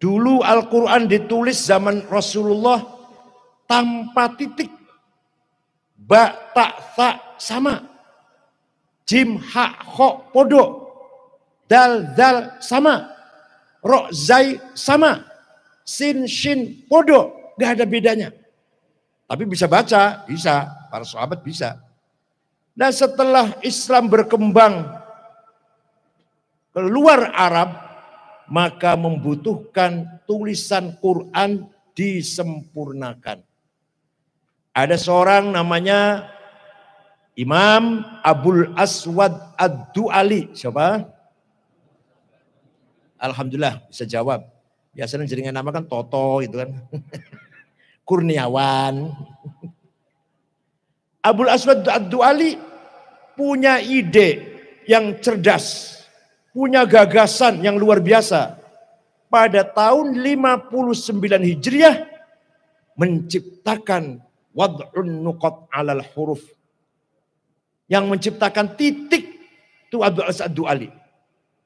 Dulu Al-Quran ditulis zaman Rasulullah tanpa titik. Ba, tak, tak, sama. Jim, ha, ho, podo. Dal, dal, sama. Ro, zai, sama. Sin, shin, podo. Gak ada bedanya. Tapi bisa baca, bisa. Para sahabat bisa. Dan setelah Islam berkembang keluar Arab, maka membutuhkan tulisan Quran disempurnakan. Ada seorang namanya Imam Abul Aswad Ad-Du'ali. Siapa? Alhamdulillah bisa jawab. Biasanya jaringan nama kan Toto gitu kan. Kurniawan. Abul Aswad Ad-Du'ali punya ide yang cerdas punya gagasan yang luar biasa. Pada tahun 59 Hijriah menciptakan wad'un nuqat alal huruf. Yang menciptakan titik itu Abdul Asad Ali.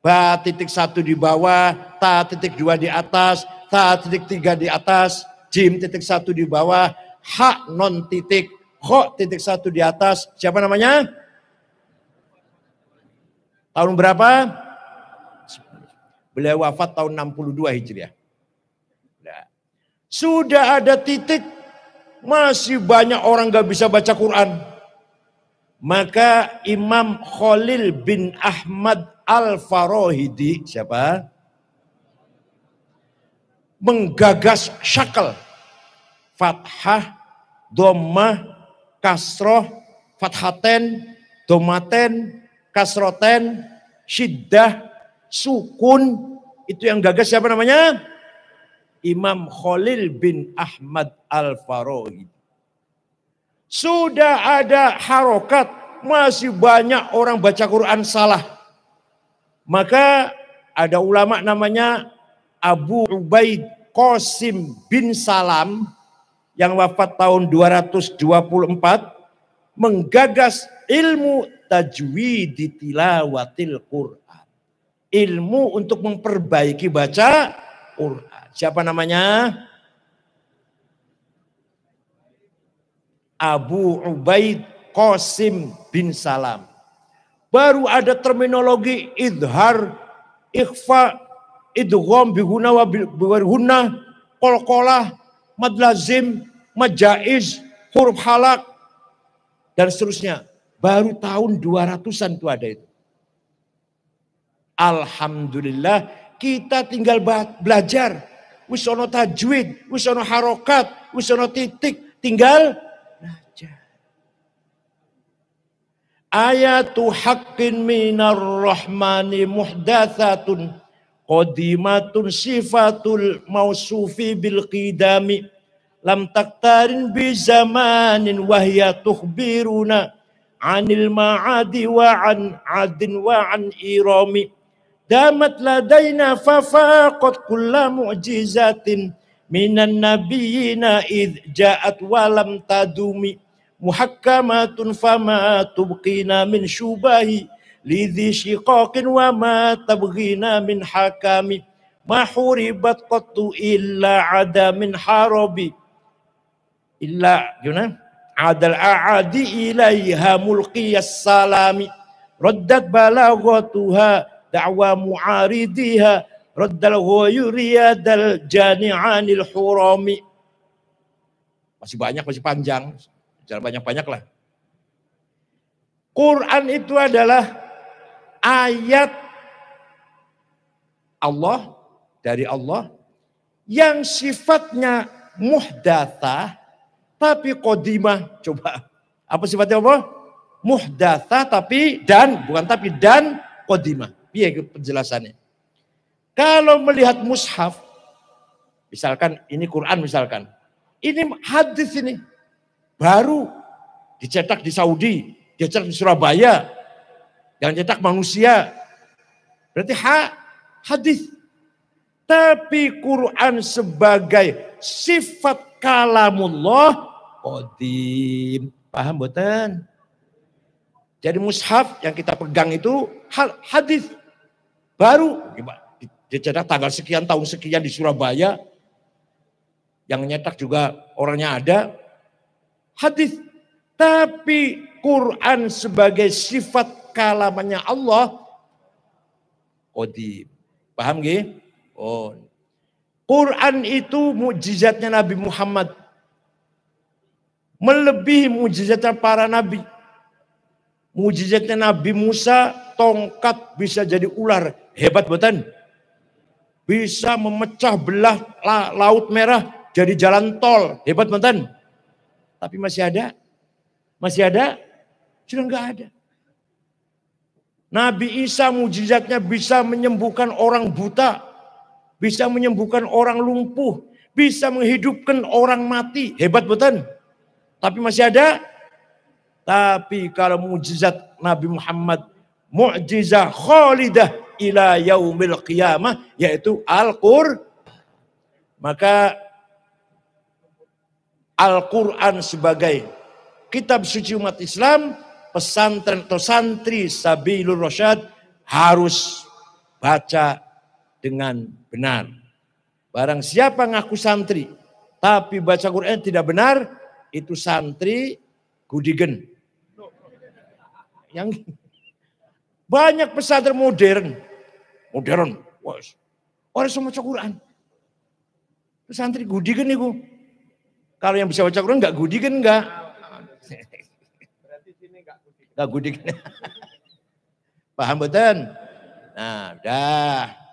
Ba titik satu di bawah, ta titik dua di atas, ta titik tiga di atas, jim titik satu di bawah, ha non titik, kok titik satu di atas. Siapa namanya? Tahun berapa? Beliau wafat tahun 62 Hijriah. Nah, sudah ada titik masih banyak orang gak bisa baca Quran. Maka Imam Khalil bin Ahmad Al-Farohidi, siapa? Menggagas syakal. Fathah, Dommah, Kasroh, Fathaten, Domaten, Kasroten, Syiddah, sukun. Itu yang gagas siapa namanya? Imam Khalil bin Ahmad Al-Farabi. Sudah ada harokat, masih banyak orang baca Quran salah. Maka ada ulama namanya Abu Ubaid Qasim bin Salam yang wafat tahun 224 menggagas ilmu tajwid di tilawatil Quran ilmu untuk memperbaiki baca Quran. Siapa namanya? Abu Ubaid Qasim bin Salam. Baru ada terminologi idhar, ikhfa, idhom, bihuna wabihuna, kolkolah, madlazim, majaiz, huruf halak, dan seterusnya. Baru tahun 200-an itu ada itu. Alhamdulillah kita tinggal belajar. Wisono tajwid, wisono harokat, wisono titik. Tinggal belajar. Ayatu haqqin minar rahmani muhdathatun qadimatun sifatul mausufi bil qidami lam taktarin bi zamanin wahya tuhbiruna anil ma'adi wa an adin wa an irami دامت لدينا ففاقت كل معجزات من النبيين إذ جاءت ولم تدوم محكمات فما تبقينا من شبه لذي شقاق وما تبغينا من حكام ما حوربت قط إلا عدا من حرب إلا جنان عاد الأعادي إليها ملقي السلام ردت بلاغتها da'wa mu'aridiha raddal ghayuriya dal jani'anil hurami masih banyak masih panjang jangan banyak-banyak lah Quran itu adalah ayat Allah dari Allah yang sifatnya muhdatha tapi kodimah coba apa sifatnya apa muhdatha tapi dan bukan tapi dan kodimah biar Piye iya, penjelasannya? Kalau melihat mushaf, misalkan ini Quran misalkan, ini hadis ini baru dicetak di Saudi, dicetak di Surabaya, yang cetak manusia. Berarti ha, hadis. Tapi Quran sebagai sifat kalamullah kodim. Paham buatan? Jadi mushaf yang kita pegang itu hadis. Baru dicetak tanggal sekian, tahun sekian di Surabaya. Yang nyetak juga orangnya ada. Hadis. Tapi Quran sebagai sifat kalamannya Allah. Kodim. Oh, paham gak? Oh. Quran itu mujizatnya Nabi Muhammad. Melebihi mujizatnya para nabi. Mujizatnya Nabi Musa, tongkat bisa jadi ular. Hebat buatan. Bisa memecah belah laut merah jadi jalan tol. Hebat buatan. Tapi masih ada. Masih ada. Sudah enggak ada. Nabi Isa mujizatnya bisa menyembuhkan orang buta, bisa menyembuhkan orang lumpuh, bisa menghidupkan orang mati. Hebat betul. Tapi masih ada. Tapi kalau mujizat Nabi Muhammad, mujizat Khalidah ila yaumil qiyamah yaitu Al-Qur maka Al-Qur'an sebagai kitab suci umat Islam pesantren atau santri Sabilur Rasyad harus baca dengan benar. Barang siapa ngaku santri tapi baca Quran tidak benar, itu santri gudigen. Yang banyak pesantren modern. Modern. Wes. Orang semua baca Quran. Pesantren gudi kan niku. Kalau yang bisa baca Quran enggak gudi kan enggak. Gak gudi. kan Paham betul? Nah, dah.